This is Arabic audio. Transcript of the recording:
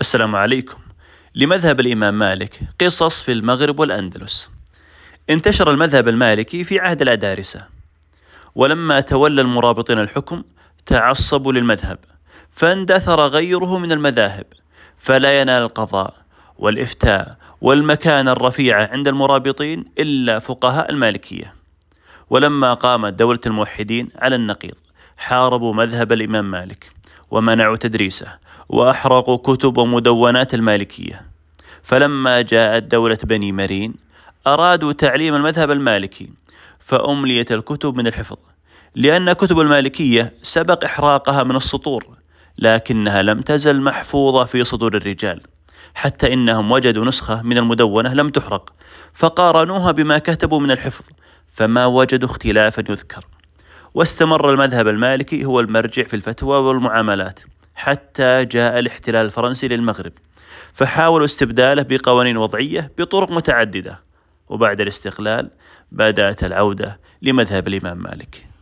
السلام عليكم لمذهب الإمام مالك قصص في المغرب والأندلس انتشر المذهب المالكي في عهد الأدارسة ولما تولى المرابطين الحكم تعصبوا للمذهب فاندثر غيره من المذاهب فلا ينال القضاء والإفتاء والمكانة الرفيعة عند المرابطين إلا فقهاء المالكية ولما قامت دولة الموحدين على النقيض حاربوا مذهب الإمام مالك ومنعوا تدريسه وأحرقوا كتب ومدونات المالكية فلما جاءت دولة بني مرين أرادوا تعليم المذهب المالكي فأمليت الكتب من الحفظ لأن كتب المالكية سبق إحراقها من السطور لكنها لم تزل محفوظة في صدور الرجال حتى إنهم وجدوا نسخة من المدونة لم تحرق فقارنوها بما كتبوا من الحفظ فما وجدوا اختلافا يذكر واستمر المذهب المالكي هو المرجع في الفتوى والمعاملات حتى جاء الاحتلال الفرنسي للمغرب فحاولوا استبداله بقوانين وضعية بطرق متعددة وبعد الاستقلال بدأت العودة لمذهب الإمام مالك